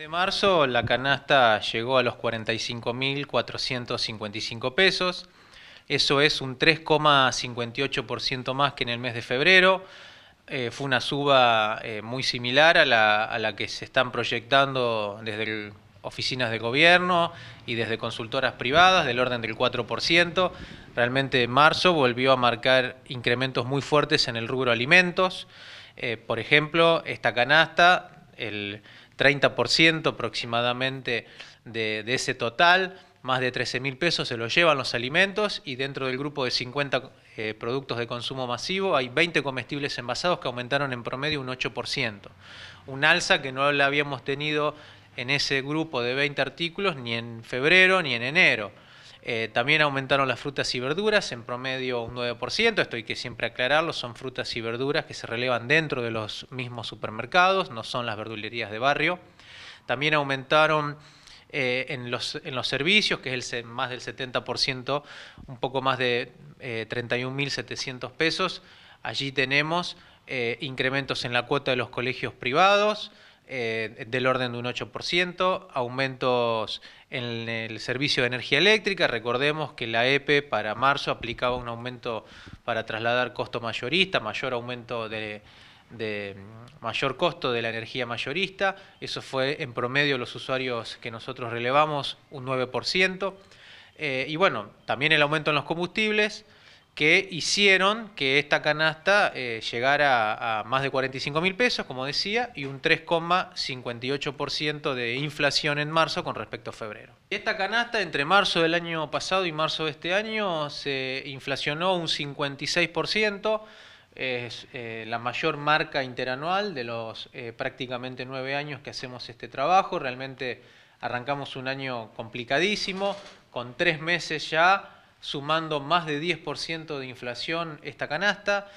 de marzo la canasta llegó a los 45.455 pesos. Eso es un 3,58% más que en el mes de febrero. Eh, fue una suba eh, muy similar a la, que se están proyectando desde oficinas de gobierno y desde consultoras privadas, del orden del 4%. Realmente marzo volvió a marcar incrementos muy fuertes en el rubro alimentos. Eh, por ejemplo, esta canasta, el 30% aproximadamente de, ese total, más de 13 mil pesos se lo llevan los alimentos y dentro del grupo de 50 eh, productos de consumo masivo hay 20 comestibles envasados que aumentaron en promedio un 8%, un alza que no la habíamos tenido en ese grupo de 20 artículos ni en febrero ni en enero. Eh, también aumentaron las frutas y verduras, en promedio un 9%, esto hay que siempre aclararlo, son frutas y verduras que se relevan dentro de los mismos supermercados, no son las verdulerías de barrio. También aumentaron eh, en, los, servicios, que es el, más del 70%, un poco más de 31.700 eh, pesos. Allí tenemos incrementos en la cuota de los colegios privados, eh, del orden de un 8%, aumentos en el servicio de energía eléctrica, recordemos que la EPE para marzo aplicaba un aumento para trasladar costo mayorista, mayor aumento de, mayor costo de la energía mayorista, eso fue en promedio los usuarios que nosotros relevamos un 9%, eh, y bueno, también el aumento en los combustibles, que hicieron que esta canasta eh, llegara a más de 45 mil pesos, como decía, y un 3,58% de inflación en marzo con respecto a febrero. Esta canasta entre marzo del año pasado y marzo de este año se inflacionó un 56%, es eh, la mayor marca interanual de los eh, prácticamente nueve años que hacemos este trabajo, realmente arrancamos un año complicadísimo, con tres meses ya sumando más de 10% de inflación esta canasta.